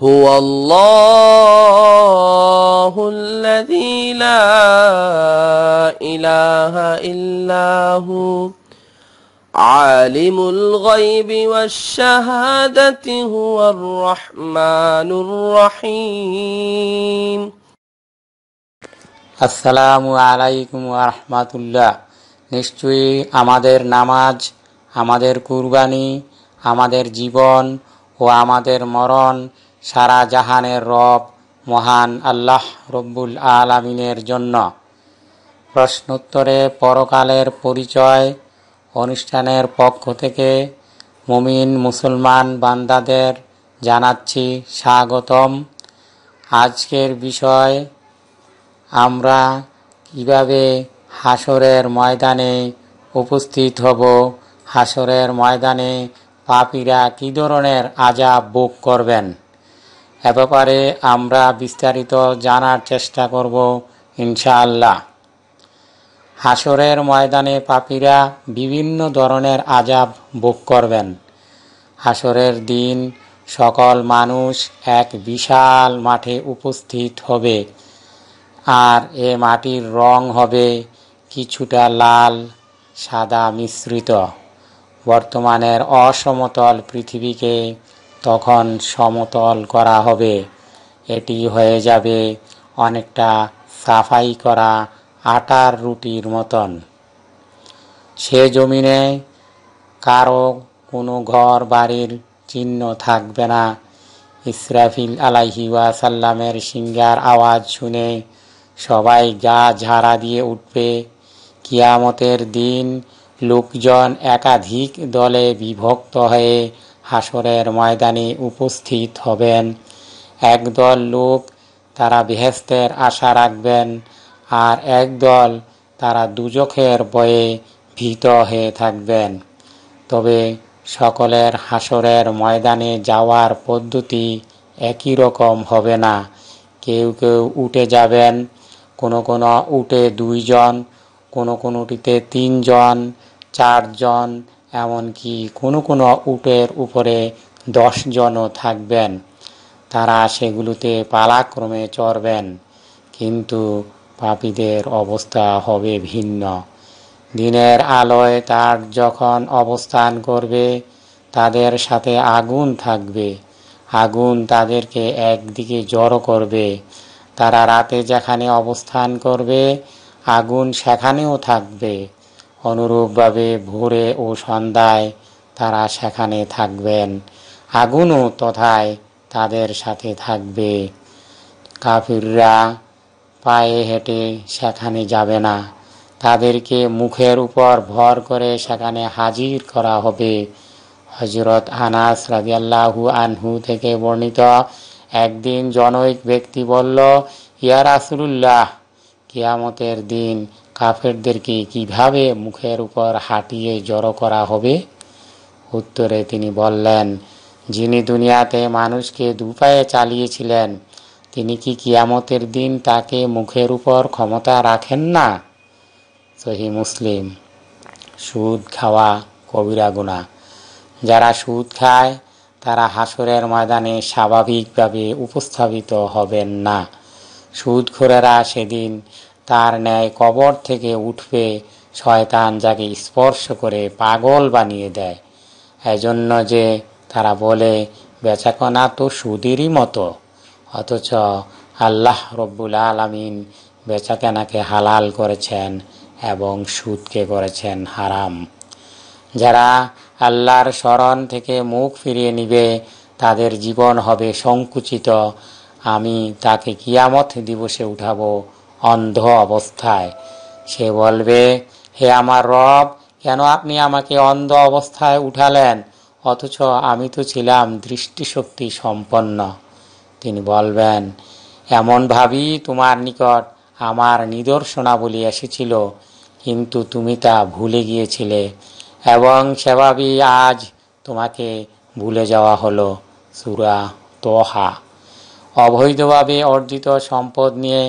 هو الله الذي لا إله إلا هو عالم الغيب والشهادة هو الرحمن الرحيم আসসালামু আলাইকুম আরহামাতুল্লাহ নিশ্চয়ই আমাদের নামাজ আমাদের কুরবানি আমাদের জীবন ও আমাদের মরণ সারা জাহানের রব মহান আল্লাহ রব্বুল আলমিনের জন্য প্রশ্নোত্তরে পরকালের পরিচয় অনুষ্ঠানের পক্ষ থেকে মুমিন মুসলমান বান্দাদের জানাচ্ছি স্বাগতম আজকের বিষয় আমরা কিভাবে হাসরের ময়দানে উপস্থিত হব হাসরের ময়দানে পাপীরা কী ধরনের আজাব বুক করবেন এ ব্যাপারে আমরা বিস্তারিত জানার চেষ্টা করব ইনশাআল্লাহ হাসরের ময়দানে পাপীরা বিভিন্ন ধরনের আজাব ভোগ করবেন হাসরের দিন সকল মানুষ এক বিশাল মাঠে উপস্থিত হবে আর এ মাটির রং হবে কিছুটা লাল সাদা মিশ্রিত বর্তমানের অসমতল পৃথিবীকে তখন সমতল করা হবে এটি হয়ে যাবে অনেকটা সাফাই করা আটার রুটির মতন সে জমিনে কারো কোনো ঘর বাড়ির চিহ্ন থাকবে না ইসরাফিল আলাইহি ওয়াসাল্লামের সিঙ্গার আওয়াজ শুনে সবাই গা ঝাড়া দিয়ে উঠবে কিয়ামতের দিন লোকজন একাধিক দলে বিভক্ত হয়ে হাসরের ময়দানে উপস্থিত হবেন একদল লোক তারা বেহেস্তের আশা রাখবেন আর একদল তারা দুজখের বয়ে ভীত হয়ে থাকবেন তবে সকলের হাসরের ময়দানে যাওয়ার পদ্ধতি একই রকম হবে না কেউ কেউ উঠে যাবেন কোনো কোনো উঠে দুইজন কোনো কোনোটিতে তিনজন চারজন এমনকি কোনো কোনো উটের উপরে দশজনও থাকবেন তারা সেগুলোতে পালাক্রমে চড়বেন কিন্তু পাপীদের অবস্থা হবে ভিন্ন দিনের আলোয় তার যখন অবস্থান করবে তাদের সাথে আগুন থাকবে আগুন তাদেরকে একদিকে জড়ো করবে তারা রাতে যেখানে অবস্থান করবে আগুন সেখানেও থাকবে অনুরূপভাবে ভোরে ও সন্ধ্যায় তারা সেখানে থাকবেন আগুনও তথায় তাদের সাথে থাকবে কাফিররা পায়ে হেঁটে সেখানে যাবে না তাদেরকে মুখের উপর ভর করে সেখানে হাজির করা হবে হজরত আনাস রাজিয়াল্লাহু আনহু থেকে বর্ণিত একদিন জনৈক ব্যক্তি বলল ইয়া রাসুল্লাহ কিয়ামতের দিন কাফেরদেরকে কিভাবে মুখের উপর হাঁটিয়ে জড়ো করা হবে উত্তরে তিনি বললেন যিনি দুনিয়াতে মানুষকে দুপায়ে চালিয়েছিলেন তিনি কি কিয়ামতের দিন তাকে মুখের উপর ক্ষমতা রাখেন না সহি মুসলিম সুদ খাওয়া কবিরা গুণা যারা সুদ খায় তারা হাসরের ময়দানে স্বাভাবিকভাবে উপস্থাপিত হবেন না সুদখোরেরা সেদিন তার ন্যায় কবর থেকে উঠবে শয়তান যাকে স্পর্শ করে পাগল বানিয়ে দেয় এজন্য যে তারা বলে বেচাকনা তো সুদেরই মতো অথচ আল্লাহ রব্বুল আলমিন বেচাকেনাকে হালাল করেছেন এবং সুদকে করেছেন হারাম যারা আল্লাহর স্মরণ থেকে মুখ ফিরিয়ে নিবে তাদের জীবন হবে সংকুচিত আমি তাকে কিয়ামত দিবসে উঠাবো অন্ধ অবস্থায় সে বলবে হে আমার রব কেন আপনি আমাকে অন্ধ অবস্থায় উঠালেন অথচ আমি তো ছিলাম দৃষ্টিশক্তি সম্পন্ন তিনি বলবেন এমনভাবেই তোমার নিকট আমার নিদর্শনাবলী এসেছিল কিন্তু তুমি তা ভুলে গিয়েছিলে এবং সেভাবেই আজ তোমাকে ভুলে যাওয়া হলো সুরা তোহা অবৈধভাবে অর্জিত সম্পদ নিয়ে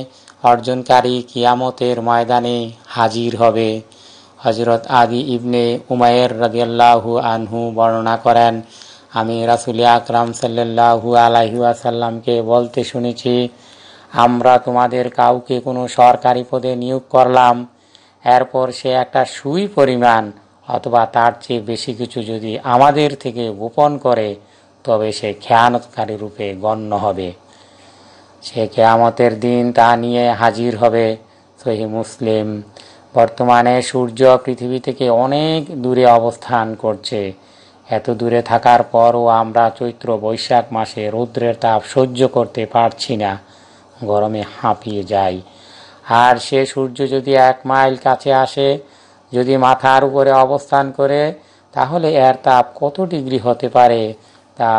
অর্জনকারী কিয়ামতের ময়দানে হাজির হবে হজরত আদি ইবনে উমায়ের রদিয়াল্লাহু আনহু বর্ণনা করেন আমি রাসুল আকরাম সাল্লাহু আলাইসাল্লামকে বলতে শুনেছি আমরা তোমাদের কাউকে কোনো সরকারি পদে নিয়োগ করলাম এরপর সে একটা সুই পরিমাণ অথবা তার চেয়ে বেশি কিছু যদি আমাদের থেকে গোপন করে তবে সে খেয়ানতকারী রূপে গণ্য হবে সে কেয়ামতের দিন তা নিয়ে হাজির হবে সহি মুসলিম বর্তমানে সূর্য পৃথিবী থেকে অনেক দূরে অবস্থান করছে এত দূরে থাকার পরও আমরা চৈত্র বৈশাখ মাসে রৌদ্রের তাপ সহ্য করতে পারছি না গরমে হাঁপিয়ে যাই আর সে সূর্য যদি এক মাইল কাছে আসে যদি মাথার উপরে অবস্থান করে তাহলে এর তাপ কত ডিগ্রি হতে পারে তা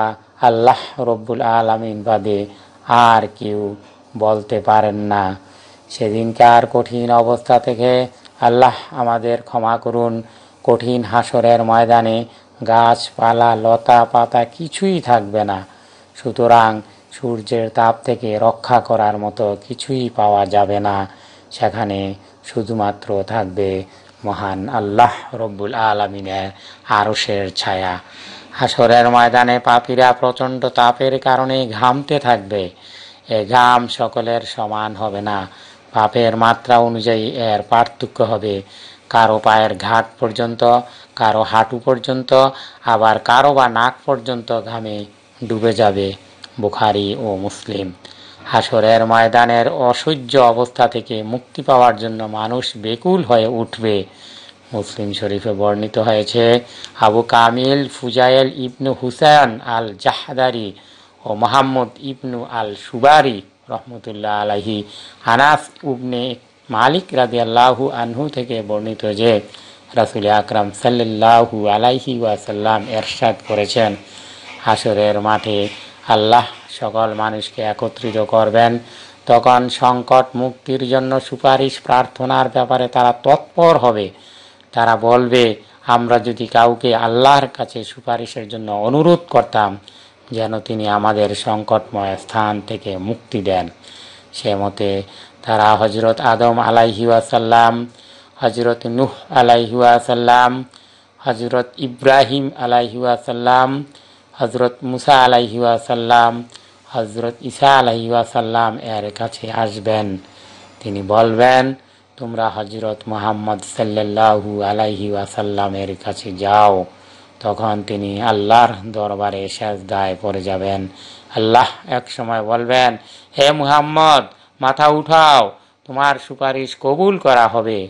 আল্লাহ রব্বুল আলমিন বাদে আর কেউ বলতে পারেন না সেদিনকার কঠিন অবস্থা থেকে আল্লাহ আমাদের ক্ষমা করুন কঠিন হাসরের ময়দানে গাছপালা লতা পাতা কিছুই থাকবে না সুতরাং সূর্যের তাপ থেকে রক্ষা করার মতো কিছুই পাওয়া যাবে না সেখানে শুধুমাত্র থাকবে মহান আল্লাহ রব্বুল আলমিনের আরশের ছায়া হাসরের ময়দানে পাপীরা প্রচণ্ড তাপের কারণে ঘামতে থাকবে এ ঘাম সকলের সমান হবে না পাপের মাত্রা অনুযায়ী এর পার্থক্য হবে কারো পায়ের ঘাট পর্যন্ত কারো হাঁটু পর্যন্ত আবার কারো বা নাক পর্যন্ত ঘামে ডুবে যাবে বুখারি ও মুসলিম হাসরের ময়দানের অসহ্য অবস্থা থেকে মুক্তি পাওয়ার জন্য মানুষ বেকুল হয়ে উঠবে মুসলিম শরীফে বর্ণিত হয়েছে আবু কামিল ফুজাইল ইবনু হুসায়ন আল জাহাদারি ও মোহাম্মদ ইবনু আল সুবারি রহমতুল্লাহ আলহি আনাস উবনে মালিক রাজি আল্লাহু আনহু থেকে বর্ণিত যে রাসুল আকরাম সাল্লাহু আলাইহি ওয়াসাল্লাম এরশাদ করেছেন হাসরের মাঠে আল্লাহ সকল মানুষকে একত্রিত করবেন তখন সংকট মুক্তির জন্য সুপারিশ প্রার্থনার ব্যাপারে তারা তৎপর হবে তারা বলবে আমরা যদি কাউকে আল্লাহর কাছে সুপারিশের জন্য অনুরোধ করতাম যেন তিনি আমাদের সংকটময় স্থান থেকে মুক্তি দেন সে মতে তারা হজরত আদম আলাইহিয়াসাল্লাম হজরত নুহ আলাইহিয়াসাল্লাম হজরত ইব্রাহিম আলাইহিয়াসাল্লাম হজরত মুসা আলাইহিয়াসাল্লাম হজরত ইসা আলাইহিয়াসাল্লাম এর কাছে আসবেন তিনি বলবেন তোমরা হজরত মোহাম্মদ সাল্লাহ আলাইহি ওয়াসাল্লামের কাছে যাও তখন তিনি আল্লাহর দরবারে সাজদায় পড়ে যাবেন আল্লাহ এক সময় বলবেন হে মুহাম্মদ মাথা উঠাও তোমার সুপারিশ কবুল করা হবে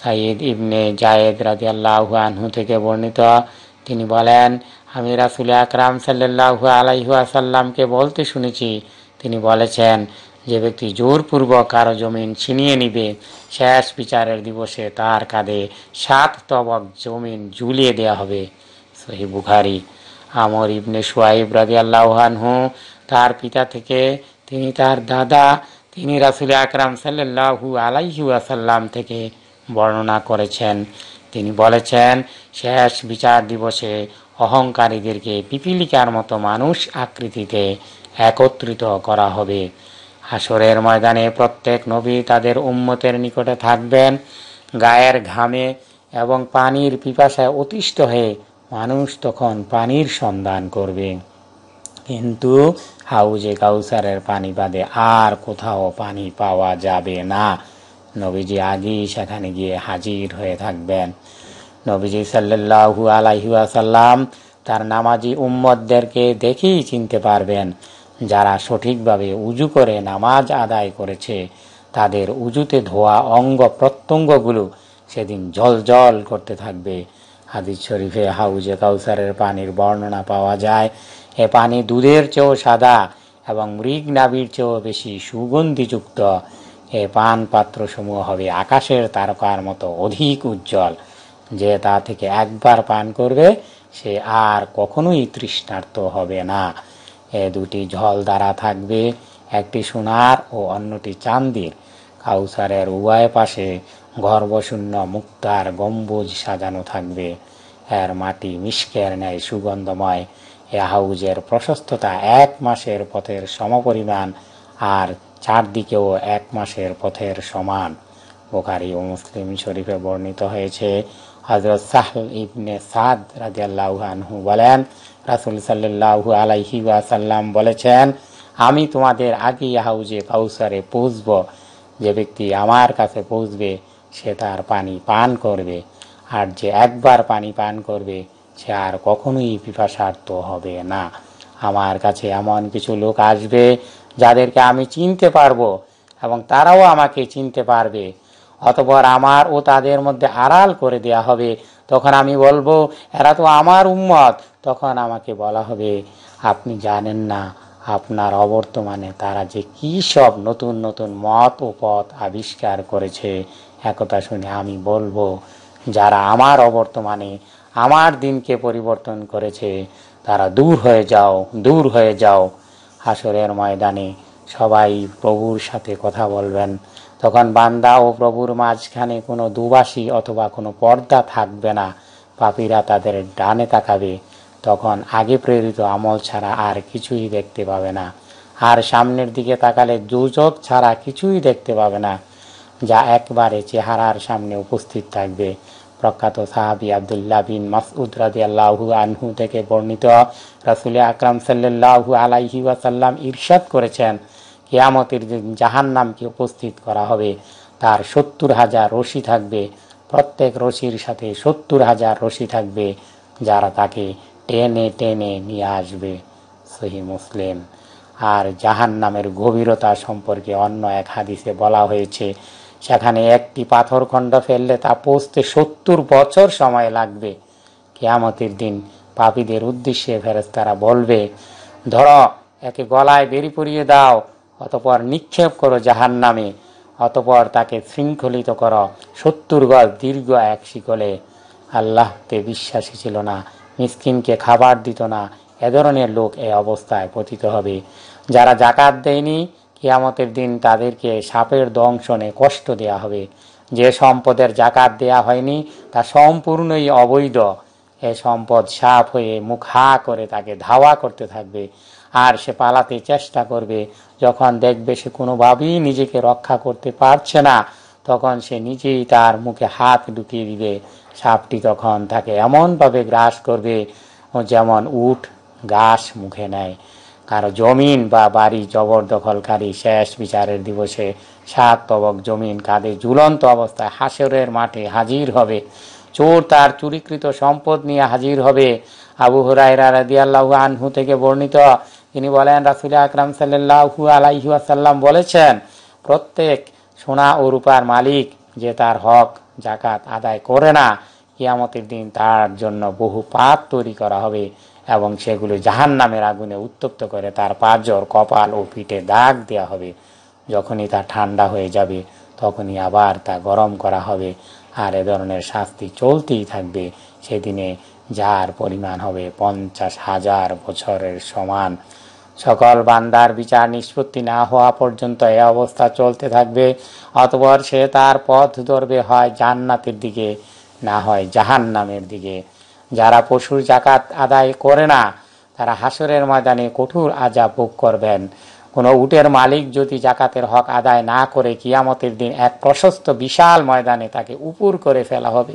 সাইদ ইবনে জায়েদ রাজি আল্লাহু আনহু থেকে বর্ণিত তিনি বলেন আমি রাসুল আকরাম সাল্লাহু আলাইহু আসাল্লামকে বলতে শুনেছি তিনি বলেছেন যে ব্যক্তি জোরপূর্বক কারো জমিন ছিনিয়ে নিবে শেষ বিচারের দিবসে তার কাঁধে সাত তবক জমিন ঝুলিয়ে দেয়া হবে সহি বুখারি আমর ইবনে সোয়াইব রাজি আল্লাহানহু তার পিতা থেকে তিনি তার দাদা তিনি রাসুল আকরাম সাল্লাহু আলাইহু আসাল্লাম থেকে বর্ণনা করেছেন তিনি বলেছেন শেষ বিচার দিবসে অহংকারীদেরকে পিপিলিকার মতো মানুষ আকৃতিতে একত্রিত করা হবে হাসরের ময়দানে প্রত্যেক নবী তাদের উম্মতের নিকটে থাকবেন গায়ের ঘামে এবং পানির পিপাসায় অতিষ্ঠ হয়ে মানুষ তখন পানির সন্ধান করবে কিন্তু হাউজে কাউসারের পানি বাদে আর কোথাও পানি পাওয়া যাবে না নবীজি আগেই সেখানে গিয়ে হাজির হয়ে থাকবেন নবীজি সাল্লু আলাইহাসাল্লাম তার নামাজি উম্মদদেরকে দেখেই চিনতে পারবেন যারা সঠিকভাবে উজু করে নামাজ আদায় করেছে তাদের উজুতে ধোয়া অঙ্গ প্রত্যঙ্গগুলো সেদিন জল জল করতে থাকবে হাদিস শরীফে হাউজে কাউসারের পানির বর্ণনা পাওয়া যায় এ পানি দুধের চেয়েও সাদা এবং মৃগ নাবির চেয়েও বেশি সুগন্ধিযুক্ত এ পান পাত্রসমূহ হবে আকাশের তারকার মতো অধিক উজ্জ্বল যে তা থেকে একবার পান করবে সে আর কখনোই তৃষ্ণার্ত হবে না এ দুটি ঝল দ্বারা থাকবে একটি সোনার ও অন্যটি চান্দির কাউসারের উভয় পাশে গর্বশূন্য মুক্তার গম্বুজ সাজানো থাকবে এর মাটি মিষ্কের ন্যায় সুগন্ধময় এ হাউজের প্রশস্ততা এক মাসের পথের সমপরিমাণ আর চারদিকেও এক মাসের পথের সমান বোখারি ও মুসলিম শরীফে বর্ণিত হয়েছে হজরত সাহল ইবনে সাদ রাজি আল্লাহ আনহু বলেন রাসুল সাল্লাহ আলাইহি ওয়াসাল্লাম বলেছেন আমি তোমাদের আগে হাউজে কাউসারে পৌঁছব যে ব্যক্তি আমার কাছে পৌঁছবে সে তার পানি পান করবে আর যে একবার পানি পান করবে সে আর কখনোই পিপাসার্ত হবে না আমার কাছে এমন কিছু লোক আসবে যাদেরকে আমি চিনতে পারবো এবং তারাও আমাকে চিনতে পারবে অতপর আমার ও তাদের মধ্যে আড়াল করে দেয়া হবে তখন আমি বলবো এরা তো আমার উম্মত তখন আমাকে বলা হবে আপনি জানেন না আপনার অবর্তমানে তারা যে কি সব নতুন নতুন মত ও পথ আবিষ্কার করেছে একথা শুনে আমি বলবো যারা আমার অবর্তমানে আমার দিনকে পরিবর্তন করেছে তারা দূর হয়ে যাও দূর হয়ে যাও হাসরের ময়দানে সবাই প্রভুর সাথে কথা বলবেন তখন বান্দা ও প্রভুর মাঝখানে কোনো দুবাসী অথবা কোনো পর্দা থাকবে না পাপীরা তাদের ডানে তাকাবে তখন আগে প্রেরিত আমল ছাড়া আর কিছুই দেখতে পাবে না আর সামনের দিকে তাকালে দুচোখ ছাড়া কিছুই দেখতে পাবে না যা একবারে চেহারার সামনে উপস্থিত থাকবে প্রখ্যাত সাহাবি আবদুল্লাহ বিন মাসউদ রাজি আল্লাহু আনহু থেকে বর্ণিত রাসুল আকরাম সাল্লাহু আলাইহি ওয়াসাল্লাম ইরশাদ করেছেন কেয়ামতের দিন জাহান নামকে উপস্থিত করা হবে তার সত্তর হাজার রশি থাকবে প্রত্যেক রশির সাথে সত্তর হাজার রশি থাকবে যারা তাকে টেনে টেনে নিয়ে আসবে সহি মুসলিম আর জাহান নামের গভীরতা সম্পর্কে অন্য এক হাদিসে বলা হয়েছে সেখানে একটি পাথর খণ্ড ফেললে তা পৌঁছতে সত্তর বছর সময় লাগবে কেয়ামতের দিন পাপীদের উদ্দেশ্যে ফেরেস্তারা বলবে ধর একে গলায় বেরি পরিয়ে দাও অতপর নিক্ষেপ করো জাহান নামে অতপর তাকে শৃঙ্খলিত কর সত্তর গজ দীর্ঘ এক শিকলে আল্লাহতে বিশ্বাসী ছিল না মিসকিনকে খাবার দিত না এ ধরনের লোক এ অবস্থায় পতিত হবে যারা জাকাত দেয়নি কিয়ামতের দিন তাদেরকে সাপের দংশনে কষ্ট দেয়া হবে যে সম্পদের জাকাত দেয়া হয়নি তা সম্পূর্ণই অবৈধ এ সম্পদ সাপ হয়ে মুখ হা করে তাকে ধাওয়া করতে থাকবে আর সে পালাতে চেষ্টা করবে যখন দেখবে সে কোনোভাবেই নিজেকে রক্ষা করতে পারছে না তখন সে নিজেই তার মুখে হাত ঢুকিয়ে দিবে সাপটি তখন তাকে এমনভাবে গ্রাস করবে যেমন উঠ ঘাস মুখে নেয় কারো জমিন বা বাড়ি জবরদখলকারী শেষ বিচারের দিবসে সাত তবক জমিন কাঁধে ঝুলন্ত অবস্থায় হাসরের মাঠে হাজির হবে চোর তার চুরিকৃত সম্পদ নিয়ে হাজির হবে আবু হরাই রাদিয়াল্লাহু আনহু থেকে বর্ণিত তিনি বলেন রাসুল আকরাম সাল্লু আলাইহাসাল্লাম বলেছেন প্রত্যেক সোনা ও রূপার মালিক যে তার হক জাকাত আদায় করে না কিয়ামতের দিন তার জন্য বহু পাপ তৈরি করা হবে এবং সেগুলো জাহান নামের আগুনে উত্তপ্ত করে তার পাঁচর কপাল ও পিঠে দাগ দেওয়া হবে যখনই তা ঠান্ডা হয়ে যাবে তখনই আবার তা গরম করা হবে আর এ ধরনের শাস্তি চলতেই থাকবে সেদিনে যার পরিমাণ হবে পঞ্চাশ হাজার বছরের সমান সকল বান্দার বিচার নিষ্পত্তি না হওয়া পর্যন্ত এ অবস্থা চলতে থাকবে অতপর সে তার পথ ধরবে হয় জান্নাতের দিকে না হয় জাহান নামের দিকে যারা পশুর জাকাত আদায় করে না তারা হাসরের ময়দানে কঠোর আজা ভোগ করবেন কোনো উটের মালিক যদি জাকাতের হক আদায় না করে কিয়ামতের দিন এক প্রশস্ত বিশাল ময়দানে তাকে উপুর করে ফেলা হবে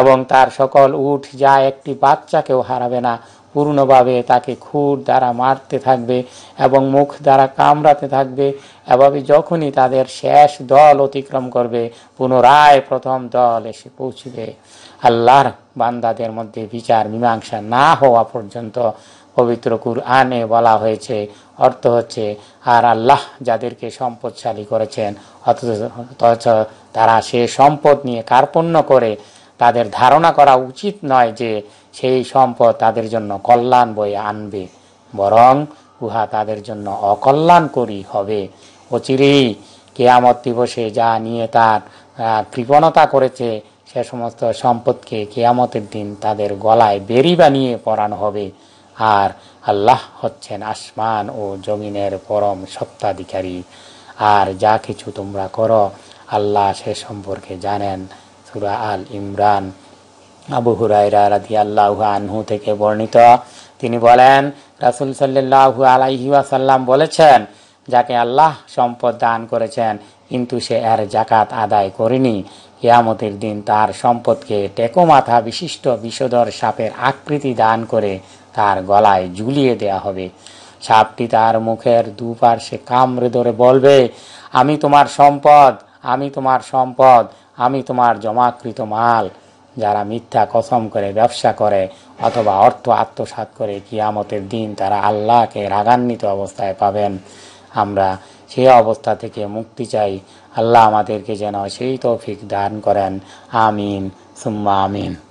এবং তার সকল উঠ যা একটি বাচ্চাকেও হারাবে না পূর্ণভাবে তাকে খুর দ্বারা মারতে থাকবে এবং মুখ দ্বারা কামড়াতে থাকবে এভাবে যখনই তাদের শেষ দল অতিক্রম করবে পুনরায় প্রথম দল এসে পৌঁছবে আল্লাহর বান্দাদের মধ্যে বিচার মীমাংসা না হওয়া পর্যন্ত পবিত্র কুরআনে বলা হয়েছে অর্থ হচ্ছে আর আল্লাহ যাদেরকে সম্পদশালী করেছেন অথচ তারা সে সম্পদ নিয়ে কার্পণ্য করে তাদের ধারণা করা উচিত নয় যে সেই সম্পদ তাদের জন্য কল্যাণ বয়ে আনবে বরং উহা তাদের জন্য অকল্যাণকরী হবে অচিরেই কেয়ামত দিবসে যা নিয়ে তার কৃপণতা করেছে সে সমস্ত সম্পদকে কেয়ামতের দিন তাদের গলায় বেরি বানিয়ে পড়ানো হবে আর আল্লাহ হচ্ছেন আসমান ও জমিনের পরম সত্ত্বাধিকারী আর যা কিছু তোমরা করো আল্লাহ সে সম্পর্কে জানেন সুরা আল ইমরান আবু হুরাইরা রাধি আল্লাহ আনহু থেকে বর্ণিত তিনি বলেন রাসুল সাল্লু আলাইহি বলেছেন যাকে আল্লাহ সম্পদ দান করেছেন কিন্তু সে এর জাকাত আদায় করেনি ইয়ামতের দিন তার সম্পদকে টেকো মাথা বিশিষ্ট বিষধর সাপের আকৃতি দান করে তার গলায় ঝুলিয়ে দেয়া হবে সাপটি তার মুখের সে কামড়ে ধরে বলবে আমি তোমার সম্পদ আমি তোমার সম্পদ আমি তোমার জমাকৃত মাল যারা মিথ্যা কসম করে ব্যবসা করে অথবা অর্থ আত্মসাত করে কিয়ামতের দিন তারা আল্লাহকে রাগান্বিত অবস্থায় পাবেন আমরা সে অবস্থা থেকে মুক্তি চাই আল্লাহ আমাদেরকে যেন সেই তৌফিক দান করেন আমিন সুম্মা আমিন